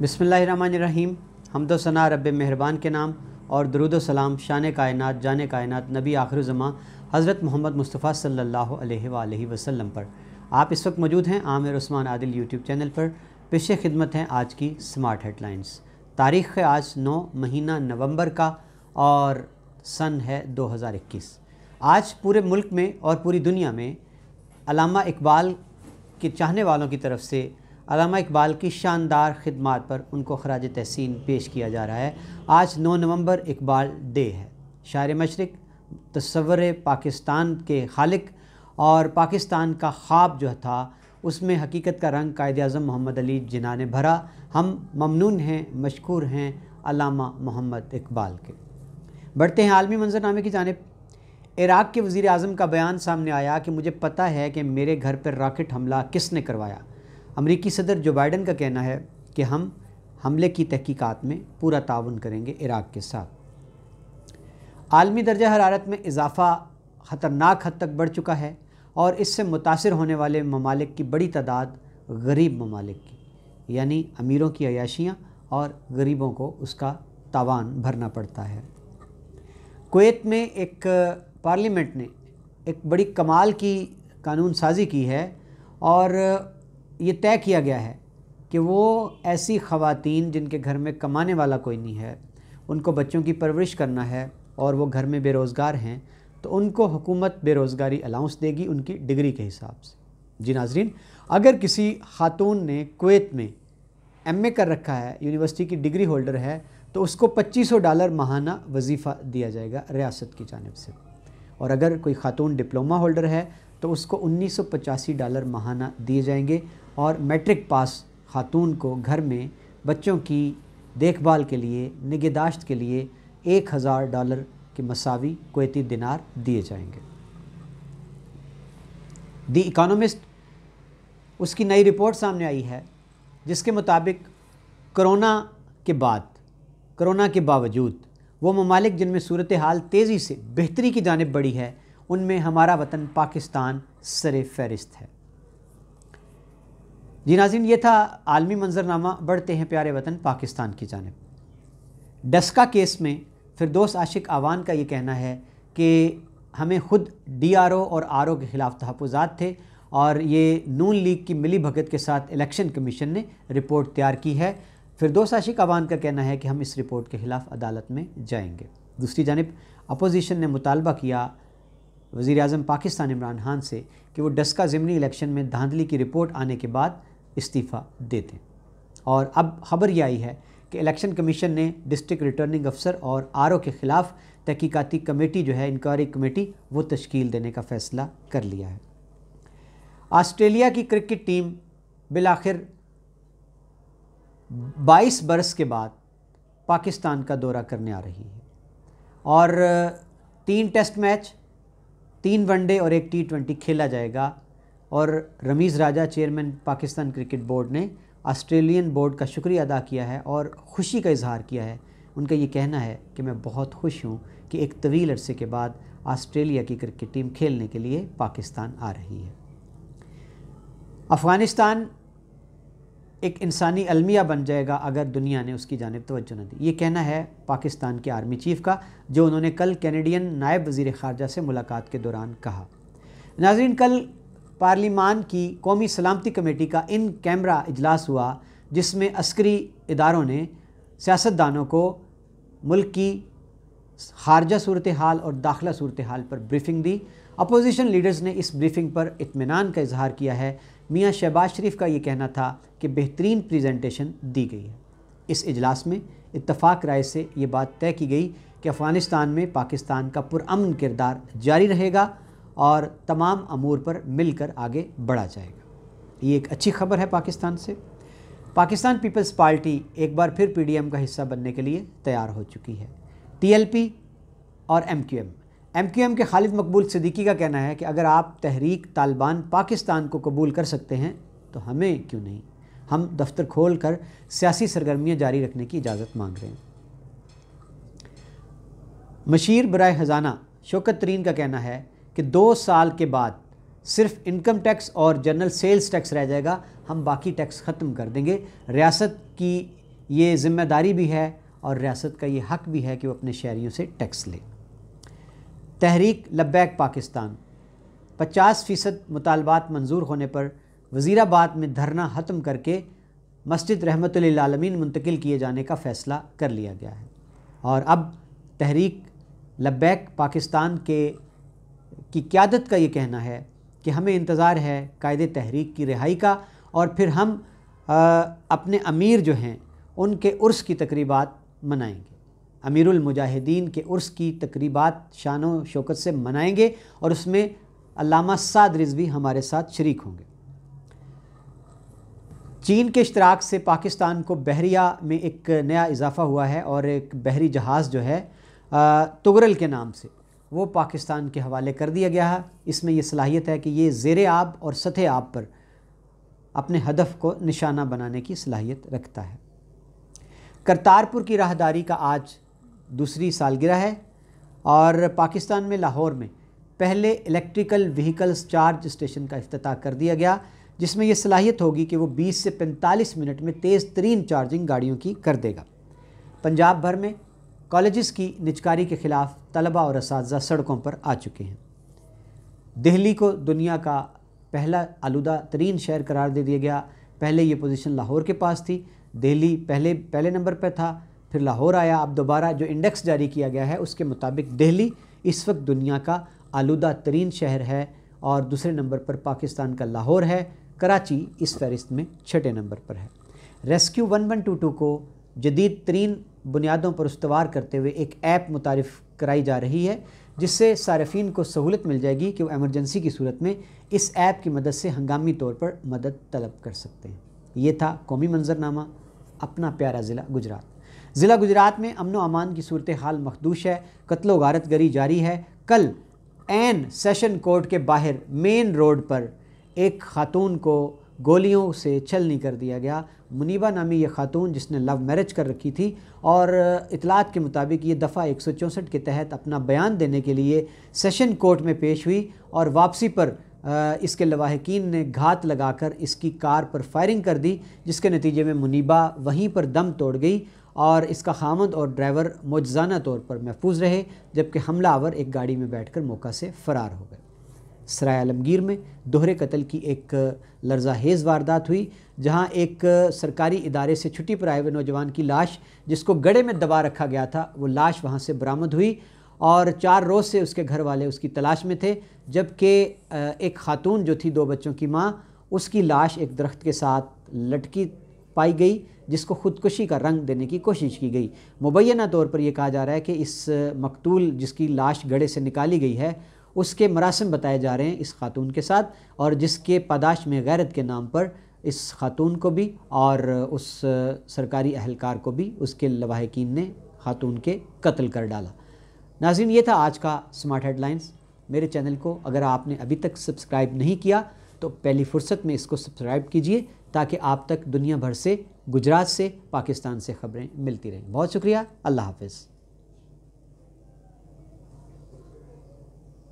बिसमीम हमदोसना रब मेहरबान के नाम और दरुद सलाम शान कायनत जान कायनत नबी आखिर हज़रत मोहम्मद मुस्तफ़ा सल्लल्लाहु अलैहि वसल्लम पर आप इस वक्त मौजूद हैं आमिर उस्मान आदिल यूट्यूब चैनल पर पेशे खिदमत हैं आज की स्मार्ट हेडलाइंस तारीख़ है आज नौ महीना नवंबर का और सन है 2021 आज पूरे मुल्क में और पूरी दुनिया में अलामा इकबाल के चाहने वालों की तरफ से अलामा इकबाल की शानदार खिदमत पर उनको खराज तहसीन पेश किया जा रहा है आज 9 नवंबर इकबाल डे है शायर मशरक तस्वर पाकिस्तान के खालिक और पाकिस्तान का ख्वाब जो था उसमें हकीकत का रंग कायद अज़म मोहम्मद अली जिना ने भरा हम ममनून हैं मशहूर हैं अलामा मोहम्मद इकबाल के बढ़ते हैं आलमी मंजरनामे की जानब इराक़ के वज़ी अजम का बयान सामने आया कि मुझे पता है कि मेरे घर पर रॉकेट हमला किसने करवाया अमरीकी सदर जो बाइडन का कहना है कि हम हमले की तहकीक़त में पूरा ताउन करेंगे इराक़ के साथ आलमी दर्जा हरारत में इजाफ़ा ख़तरनाक हद तक बढ़ चुका है और इससे मुतासर होने वाले ममालिक की बड़ी तादाद गरीब ममालिक की यानी अमीरों की अयाशियाँ और गरीबों को उसका तावान भरना पड़ता है कोत में एक पार्लियामेंट ने एक बड़ी कमाल की कानून साजी की है और ये तय किया गया है कि वो ऐसी ख़वातीन जिनके घर में कमाने वाला कोई नहीं है उनको बच्चों की परवरिश करना है और वो घर में बेरोज़गार हैं तो उनको हुकूमत बेरोज़गारी अलाउंस देगी उनकी डिग्री के हिसाब से जी नाजरीन अगर किसी खातून ने कुवैत में एम कर रखा है यूनिवर्सिटी की डिग्री होल्डर है तो उसको 2500 डॉलर माहाना वजीफ़ा दिया जाएगा रियासत की जानब से और अगर कोई खातून डिप्लोमा होल्डर है तो उसको उन्नीस डॉलर माहाना दिए जाएंगे और मैट्रिक पास खातून को घर में बच्चों की देखभाल के लिए निगहदाश्त के लिए एक हज़ार डॉलर के मसावी कोती दिनार दिए जाएंगे दी इकोनॉमिस्ट उसकी नई रिपोर्ट सामने आई है जिसके मुताबिक कोरोना के बाद कोरोना के बावजूद वो ममालिक जिनमें सूरत हाल तेज़ी से बेहतरी की जानब बढ़ी है उनमें हमारा वतन पाकिस्तान सर फहरिस्त है जी नाजिन ये था आलमी मंजरनामा बढ़ते हैं प्यारे वतन पाकिस्तान की जानब डस्का केस में फिरदोस आशिक आवान का ये कहना है कि हमें खुद डीआरओ और आरओ के ख़िलाफ़ तहफ़ात थे और ये नून लीग की मिली भगत के साथ इलेक्शन कमीशन ने रिपोर्ट तैयार की है फिरदोस आशिक आवान का कहना है कि हम इस रिपोर्ट के ख़िलाफ़ अदालत में जाएंगे दूसरी जानब अपोजिशन ने मुतालबा किया वज़ी अजम पाकिस्तान इमरान खान से कि वो डस्का ज़मनी इलेक्शन में धांधली की रिपोर्ट आने के बाद इस्तीफ़ा दे दें और अब खबर यह आई है कि इलेक्शन कमीशन ने डिस्ट्रिक्ट रिटर्निंग अफसर और आर के ख़िलाफ़ तहकीकती कमेटी जो है इंक्वायरी कमेटी वो तश्कील देने का फ़ैसला कर लिया है ऑस्ट्रेलिया की क्रिकेट टीम आखिर 22 बरस के बाद पाकिस्तान का दौरा करने आ रही है और तीन टेस्ट मैच तीन वनडे और एक टी ट्वेंटी खेला जाएगा और Ramiz Raja chairman Pakistan cricket board ने ऑस्ट्रेलियन बोर्ड का शुक्रिया अदा किया है और खुशी का इजहार किया है उनका ये कहना है कि मैं बहुत खुश हूँ कि एक तवील अरसे के बाद ऑस्ट्रेलिया की क्रिकेट टीम खेलने के लिए पाकिस्तान आ रही है अफ़गानिस्तान एक इंसानी अलमिया बन जाएगा अगर दुनिया ने उसकी जानब तोज्जो न दी ये कहना है पाकिस्तान के आर्मी चीफ़ का जो उन्होंने कल कैनेडियन नायब वज़ी ख़ारजा से मुलाकात के दौरान कहा नाजरीन कल पार्लीमान की कौमी सलामती कमेटी का इन कैमरा अजलास हुआ जिसमें अस्करी इदारों ने सियासतदानों को मुल्क की खारजा सूरत हाल और दाखिला सूरत हाल पर ब्रीफिंग दी अपोजिशन लीडर्स ने इस ब्रीफिंग पर इतमान का इजहार किया है मियाँ शहबाज शरीफ का ये कहना था कि बेहतरीन प्रेजेंटेशन दी गई है इस इजलास में इतफाक़ राय से ये बात तय की गई कि अफ़गानिस्तान में पाकिस्तान का पुरान किरदार जारी रहेगा और तमाम अमूर पर मिलकर आगे बढ़ा जाएगा ये एक अच्छी खबर है पाकिस्तान से पाकिस्तान पीपल्स पार्टी एक बार फिर पीडीएम का हिस्सा बनने के लिए तैयार हो चुकी है टीएलपी और एमक्यूएम एमक्यूएम के खालिद मकबूल सिद्दीकी का कहना है कि अगर आप तहरीक तालिबान पाकिस्तान को कबूल कर सकते हैं तो हमें क्यों नहीं हम दफ्तर खोल कर सियासी सरगर्मियाँ जारी रखने की इजाज़त मांग रहे हैं मशीर बरए ख़जाना शोकत तरीन का कहना है कि दो साल के बाद सिर्फ इनकम टैक्स और जनरल सेल्स टैक्स रह जाएगा हम बाकी टैक्स ख़त्म कर देंगे रियासत की ये ज़िम्मेदारी भी है और रियासत का ये हक भी है कि वो अपने शहरीों से टैक्स ले तहरीक लब्बैक पाकिस्तान 50 फ़ीसद मुतालबात मंजूर होने पर वज़ीराबाद में धरना ख़त्म करके मस्जिद रहमत लालमीन मुंतकिल किए जाने का फ़ैसला कर लिया गया है और अब तहरीक लब्बैक पाकिस्तान के की क्यादत का ये कहना है कि हमें इंतज़ार है कायदे तहरीक की रिहाई का और फिर हम आ, अपने अमीर जो हैं उनके उर्स की तकरीबा मनाएंगे अमीरुल मुजाहिदीन के उर्स की तकरीबात शान शौकत से मनाएंगे और उसमें अलामा साद रिजवी हमारे साथ शरीक होंगे चीन के इश्तराक से पाकिस्तान को बहरिया में एक नया इजाफ़ा हुआ है और एक बहरी जहाज़ जो है तुगरल के नाम से वो पाकिस्तान के हवाले कर दिया गया है इसमें यह सलाहियत है कि ये ज़ेर आब और सतह आब पर अपने हदफ को निशाना बनाने की सलाहियत रखता है करतारपुर की राहदारी का आज दूसरी सालगिरह है और पाकिस्तान में लाहौर में पहले इलेक्ट्रिकल व्हीकल्स चार्ज स्टेशन का अफ्ताह कर दिया गया जिसमें यह सलाहियत होगी कि वो 20 से 45 मिनट में तेज़ तरीन चार्जिंग गाड़ियों की कर देगा पंजाब भर में कॉलेजेस की निचकारी के ख़िलाफ़ तलबा और इस सड़कों पर आ चुके हैं दिल्ली को दुनिया का पहला आलूदा तरीन शहर करार दे दिया गया पहले ये पोजीशन लाहौर के पास थी दिल्ली पहले पहले नंबर पर था फिर लाहौर आया अब दोबारा जो इंडेक्स जारी किया गया है उसके मुताबिक दिल्ली इस वक्त दुनिया का आलूदा तरीन शहर है और दूसरे नंबर पर पाकिस्तान का लाहौर है कराची इस फहरिस्त में छठे नंबर पर है rescue one one two two को जदीद तरीन बुनियादों पर उसवार करते हुए एक ऐप मुतारफ़ कराई जा रही है जिससे सार्फिन को सहूलत मिल जाएगी कि वह एमरजेंसी की सूरत में इस ऐप की मदद से हंगामी तौर पर मदद तलब कर सकते हैं ये था कौमी मंजरनामा अपना प्यारा ज़िला गुजरात ज़िला गुजरात में अमन अमान की सूरत हाल मखदूश है कत्ल गारत गरी जारी है कल एन सेशन कोर्ट के बाहर मेन रोड पर एक खातून को गोलियों से छलनी कर दिया गया मुनीबा नामी ये खातून जिसने लव मैरिज कर रखी थी और इतलात के मुताबिक ये दफ़ा एक के तहत अपना बयान देने के लिए सेशन कोर्ट में पेश हुई और वापसी पर इसके लवाहकिन ने घात लगाकर इसकी कार पर फायरिंग कर दी जिसके नतीजे में मुनीबा वहीं पर दम तोड़ गई और इसका खामद और ड्राइवर मुजजाना तौर पर महफूज रहे जबकि हमला आवर एक गाड़ी में बैठकर मौका से फ़रार हो गए सराय आलमगीर में दोहरे कत्ल की एक लर्जाहेज वारदात हुई जहां एक सरकारी इदारे से छुट्टी पर आए हुए नौजवान की लाश जिसको गड़े में दबा रखा गया था वो लाश वहां से बरामद हुई और चार रोज़ से उसके घर वाले उसकी तलाश में थे जबकि एक खातून जो थी दो बच्चों की माँ उसकी लाश एक दरख्त के साथ लटकी पाई गई जिसको ख़ुदकुशी का रंग देने की कोशिश की गई मुबैना तौर पर यह कहा जा रहा है कि इस मकतूल जिसकी लाश गड़े से निकाली गई है उसके मरासम बताए जा रहे हैं इस खातून के साथ और जिसके पदाश में गैरत के नाम पर इस खातून को भी और उस सरकारी अहलकार को भी उसके लवाहकिन ने खातून के कत्ल कर डाला नाजिन ये था आज का स्मार्ट हेडलाइंस मेरे चैनल को अगर आपने अभी तक सब्सक्राइब नहीं किया तो पहली फुर्सत में इसको सब्सक्राइब कीजिए ताकि आप तक दुनिया भर से गुजरात से पाकिस्तान से खबरें मिलती रहें बहुत शुक्रिया अल्लाह हाफिज़